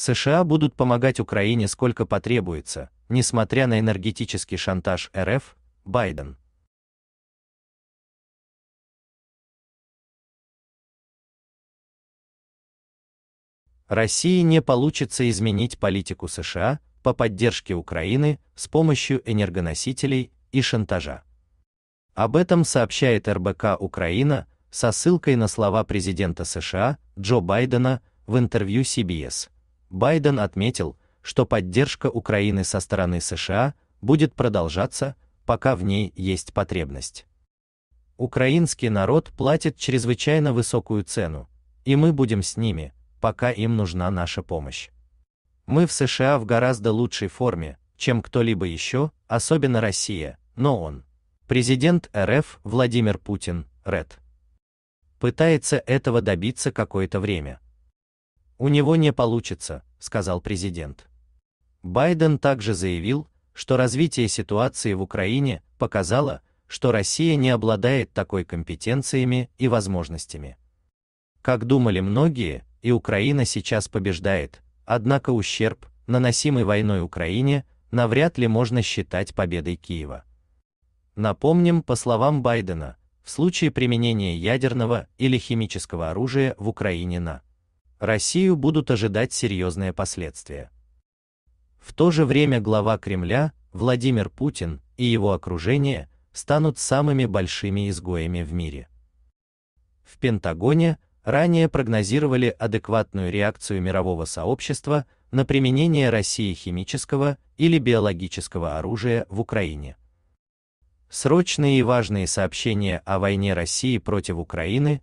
США будут помогать Украине сколько потребуется, несмотря на энергетический шантаж РФ, Байден. России не получится изменить политику США по поддержке Украины с помощью энергоносителей и шантажа. Об этом сообщает РБК Украина со ссылкой на слова президента США Джо Байдена в интервью CBS. Байден отметил, что поддержка Украины со стороны США будет продолжаться, пока в ней есть потребность. Украинский народ платит чрезвычайно высокую цену, и мы будем с ними, пока им нужна наша помощь. Мы в США в гораздо лучшей форме, чем кто-либо еще, особенно Россия, но он, президент РФ Владимир Путин, Ред, пытается этого добиться какое-то время. У него не получится, сказал президент. Байден также заявил, что развитие ситуации в Украине показало, что Россия не обладает такой компетенциями и возможностями. Как думали многие, и Украина сейчас побеждает, однако ущерб, наносимый войной Украине, навряд ли можно считать победой Киева. Напомним, по словам Байдена, в случае применения ядерного или химического оружия в Украине на Россию будут ожидать серьезные последствия. В то же время глава Кремля, Владимир Путин и его окружение станут самыми большими изгоями в мире. В Пентагоне ранее прогнозировали адекватную реакцию мирового сообщества на применение России химического или биологического оружия в Украине. Срочные и важные сообщения о войне России против Украины